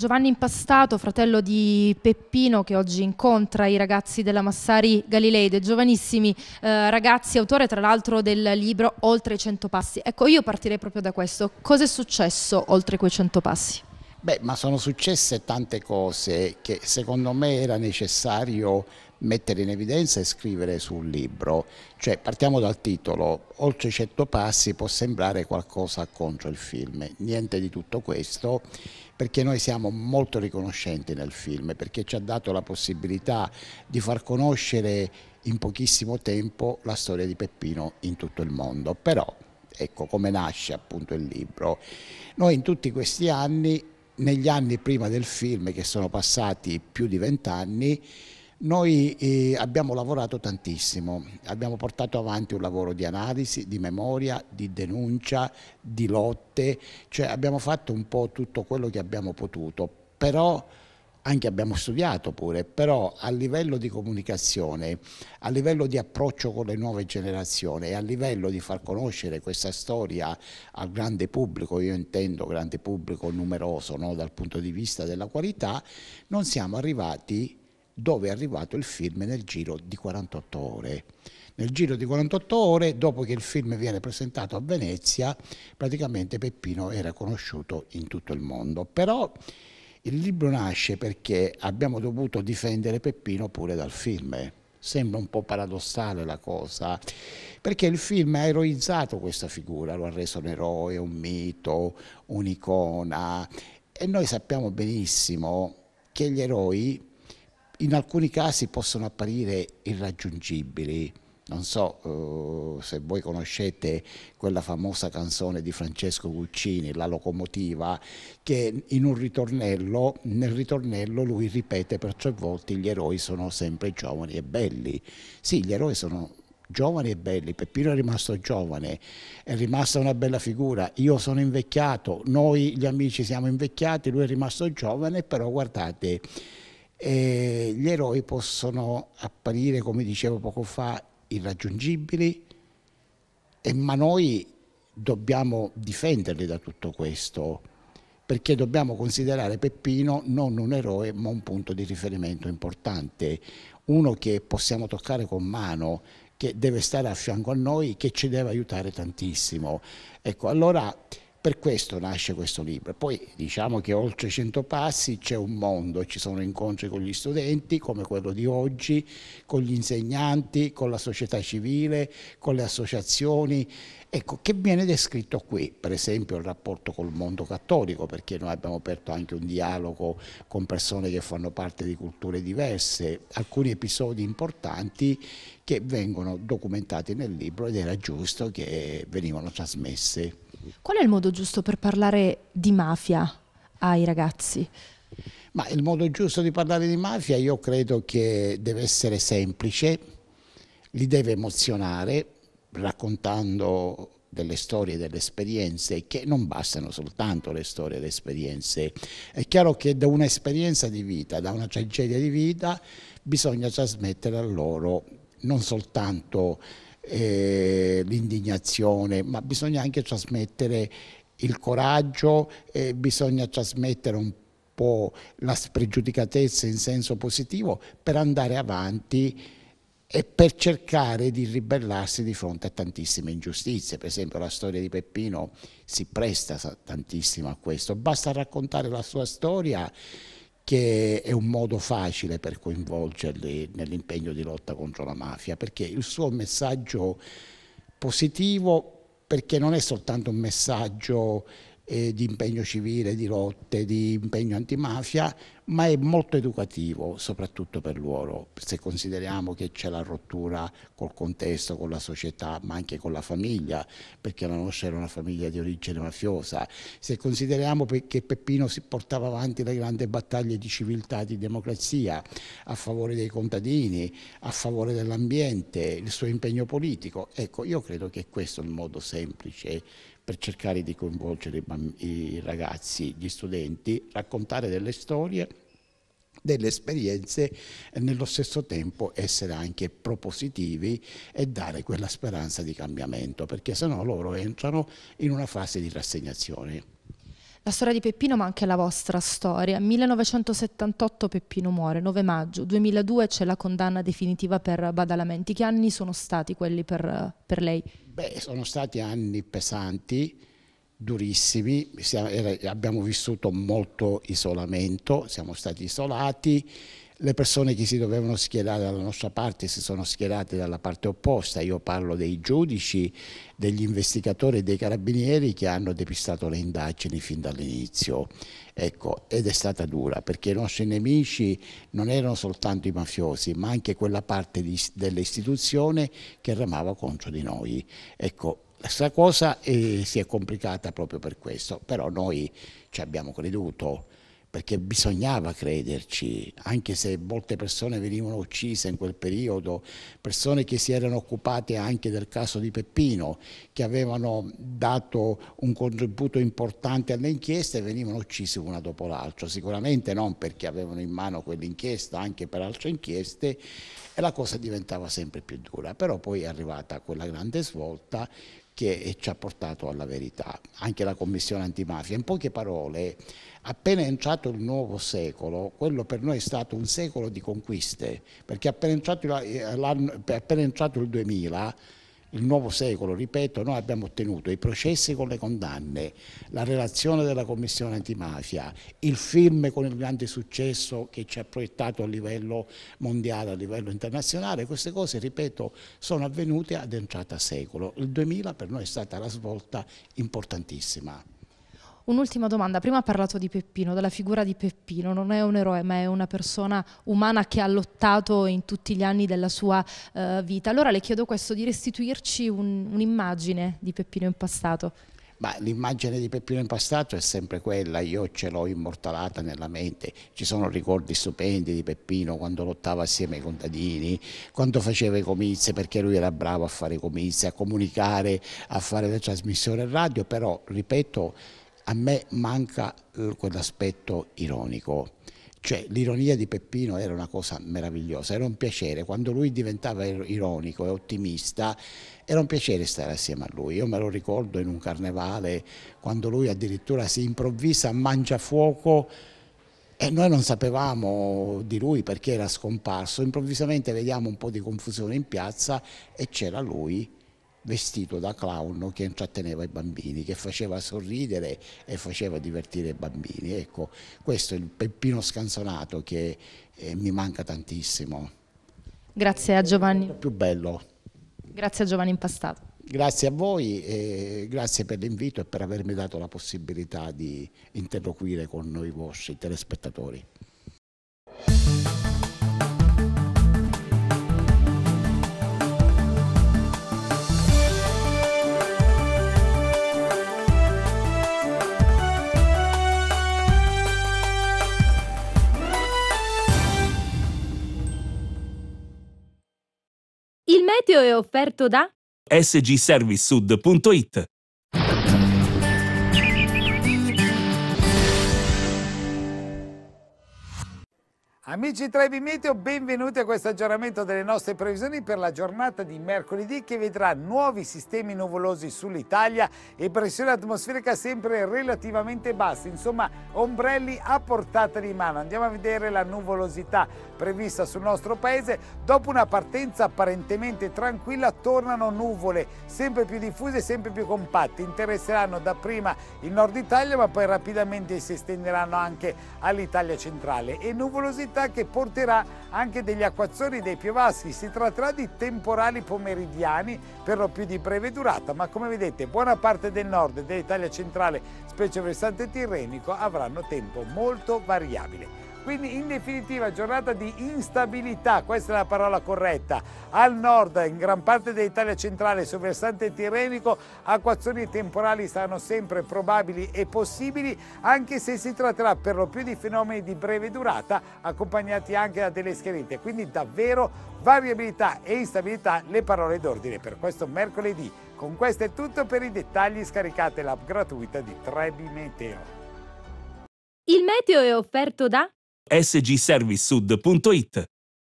Giovanni Impastato, fratello di Peppino, che oggi incontra i ragazzi della Massari Galileide, giovanissimi eh, ragazzi, autore tra l'altro del libro Oltre i cento passi. Ecco, io partirei proprio da questo. Cosa è successo oltre quei cento passi? Beh, ma sono successe tante cose che secondo me era necessario mettere in evidenza e scrivere sul libro. Cioè, partiamo dal titolo, Oltre i cento passi può sembrare qualcosa contro il film, niente di tutto questo perché noi siamo molto riconoscenti nel film, perché ci ha dato la possibilità di far conoscere in pochissimo tempo la storia di Peppino in tutto il mondo. Però, ecco come nasce appunto il libro. Noi in tutti questi anni, negli anni prima del film, che sono passati più di vent'anni, noi eh, abbiamo lavorato tantissimo, abbiamo portato avanti un lavoro di analisi, di memoria, di denuncia, di lotte, cioè abbiamo fatto un po' tutto quello che abbiamo potuto, però anche abbiamo studiato pure, però a livello di comunicazione, a livello di approccio con le nuove generazioni e a livello di far conoscere questa storia al grande pubblico, io intendo grande pubblico numeroso no? dal punto di vista della qualità, non siamo arrivati dove è arrivato il film nel giro di 48 ore. Nel giro di 48 ore, dopo che il film viene presentato a Venezia, praticamente Peppino era conosciuto in tutto il mondo. Però il libro nasce perché abbiamo dovuto difendere Peppino pure dal film. Sembra un po' paradossale la cosa, perché il film ha eroizzato questa figura, lo ha reso un eroe, un mito, un'icona. E noi sappiamo benissimo che gli eroi in alcuni casi possono apparire irraggiungibili. Non so eh, se voi conoscete quella famosa canzone di Francesco Guccini, La locomotiva, che in un ritornello, nel ritornello lui ripete per tre volte gli eroi sono sempre giovani e belli. Sì, gli eroi sono giovani e belli, Peppino è rimasto giovane, è rimasta una bella figura, io sono invecchiato, noi gli amici siamo invecchiati, lui è rimasto giovane, però guardate e gli eroi possono apparire, come dicevo poco fa, irraggiungibili, e, ma noi dobbiamo difenderli da tutto questo, perché dobbiamo considerare Peppino non un eroe, ma un punto di riferimento importante, uno che possiamo toccare con mano, che deve stare a fianco a noi, che ci deve aiutare tantissimo. Ecco, allora per questo nasce questo libro. Poi diciamo che oltre 100 passi c'è un mondo, ci sono incontri con gli studenti come quello di oggi, con gli insegnanti, con la società civile, con le associazioni, ecco, che viene descritto qui, per esempio il rapporto col mondo cattolico, perché noi abbiamo aperto anche un dialogo con persone che fanno parte di culture diverse, alcuni episodi importanti che vengono documentati nel libro ed era giusto che venivano trasmessi. Qual è il modo giusto per parlare di mafia ai ragazzi? Ma il modo giusto di parlare di mafia io credo che deve essere semplice, li deve emozionare raccontando delle storie, delle esperienze che non bastano soltanto le storie e le esperienze. È chiaro che da un'esperienza di vita, da una tragedia di vita, bisogna trasmettere a loro non soltanto eh, l'indignazione, ma bisogna anche trasmettere il coraggio, eh, bisogna trasmettere un po' la spregiudicatezza in senso positivo per andare avanti e per cercare di ribellarsi di fronte a tantissime ingiustizie. Per esempio la storia di Peppino si presta tantissimo a questo. Basta raccontare la sua storia che è un modo facile per coinvolgerli nell'impegno di lotta contro la mafia, perché il suo messaggio positivo, perché non è soltanto un messaggio eh, di impegno civile, di lotte, di impegno antimafia, ma è molto educativo soprattutto per loro, se consideriamo che c'è la rottura col contesto, con la società, ma anche con la famiglia, perché la nostra era una famiglia di origine mafiosa, se consideriamo che Peppino si portava avanti le grandi battaglie di civiltà, di democrazia, a favore dei contadini, a favore dell'ambiente, il suo impegno politico, ecco io credo che questo è il modo semplice per cercare di coinvolgere i ragazzi, gli studenti, raccontare delle storie delle esperienze e nello stesso tempo essere anche propositivi e dare quella speranza di cambiamento, perché sennò loro entrano in una fase di rassegnazione. La storia di Peppino ma anche la vostra storia. 1978 Peppino muore, 9 maggio, 2002 c'è la condanna definitiva per Badalamenti. Che anni sono stati quelli per, per lei? Beh, sono stati anni pesanti, durissimi, abbiamo vissuto molto isolamento, siamo stati isolati, le persone che si dovevano schierare dalla nostra parte si sono schierate dalla parte opposta, io parlo dei giudici, degli investigatori e dei carabinieri che hanno depistato le indagini fin dall'inizio. Ecco, ed è stata dura perché i nostri nemici non erano soltanto i mafiosi, ma anche quella parte dell'istituzione che remava contro di noi. Ecco, questa cosa eh, si è complicata proprio per questo, però noi ci abbiamo creduto perché bisognava crederci, anche se molte persone venivano uccise in quel periodo, persone che si erano occupate anche del caso di Peppino, che avevano dato un contributo importante alle inchieste, e venivano uccise una dopo l'altra, sicuramente non perché avevano in mano quell'inchiesta, anche per altre inchieste, e la cosa diventava sempre più dura, però poi è arrivata quella grande svolta che ci ha portato alla verità, anche la Commissione antimafia. In poche parole, appena è entrato il nuovo secolo, quello per noi è stato un secolo di conquiste, perché appena è entrato eh, il 2000 il nuovo secolo, ripeto, noi abbiamo ottenuto i processi con le condanne, la relazione della Commissione antimafia, il film con il grande successo che ci ha proiettato a livello mondiale, a livello internazionale, queste cose, ripeto, sono avvenute ad entrata secolo. Il 2000 per noi è stata la svolta importantissima. Un'ultima domanda, prima ha parlato di Peppino, della figura di Peppino, non è un eroe ma è una persona umana che ha lottato in tutti gli anni della sua uh, vita. Allora le chiedo questo, di restituirci un, un'immagine di Peppino impastato. Ma l'immagine di Peppino Impastato è sempre quella, io ce l'ho immortalata nella mente, ci sono ricordi stupendi di Peppino quando lottava assieme ai contadini, quando faceva i comizi, perché lui era bravo a fare i comizi, a comunicare, a fare la trasmissione radio, però ripeto a me manca eh, quell'aspetto ironico. Cioè l'ironia di Peppino era una cosa meravigliosa, era un piacere, quando lui diventava ironico e ottimista era un piacere stare assieme a lui. Io me lo ricordo in un carnevale quando lui addirittura si improvvisa, a mangiafuoco e noi non sapevamo di lui perché era scomparso, improvvisamente vediamo un po' di confusione in piazza e c'era lui vestito da clown che intratteneva i bambini, che faceva sorridere e faceva divertire i bambini. Ecco, questo è il Peppino scanzonato che eh, mi manca tantissimo. Grazie a Giovanni. È più bello. Grazie a Giovanni Impastato. Grazie a voi e grazie per l'invito e per avermi dato la possibilità di interloquire con noi vostri telespettatori. Il meteo è offerto da sgservicesud.it Amici 3B Meteo, benvenuti a questo aggiornamento delle nostre previsioni per la giornata di mercoledì che vedrà nuovi sistemi nuvolosi sull'Italia e pressione atmosferica sempre relativamente bassa, insomma ombrelli a portata di mano. Andiamo a vedere la nuvolosità prevista sul nostro paese. Dopo una partenza apparentemente tranquilla tornano nuvole sempre più diffuse e sempre più compatte. Interesseranno dapprima il nord Italia ma poi rapidamente si estenderanno anche all'Italia centrale e nuvolosità fragilità che porterà anche degli acquazzoni dei piovaschi. Si tratterà di temporali pomeridiani, per lo più di breve durata, ma come vedete buona parte del nord dell'Italia centrale, specie il versante tirrenico, avranno tempo molto variabile. Quindi in definitiva giornata di instabilità, questa è la parola corretta. Al nord, in gran parte dell'Italia centrale, sul versante tirrenico, acquazzoni temporali saranno sempre probabili e possibili, anche se si tratterà per lo più di fenomeni di breve durata, accompagnati anche da delle schiarite. Quindi davvero variabilità e instabilità le parole d'ordine per questo mercoledì. Con questo è tutto, per i dettagli scaricate l'app gratuita di Trebi Meteo. Il meteo è offerto da sgservicesud.it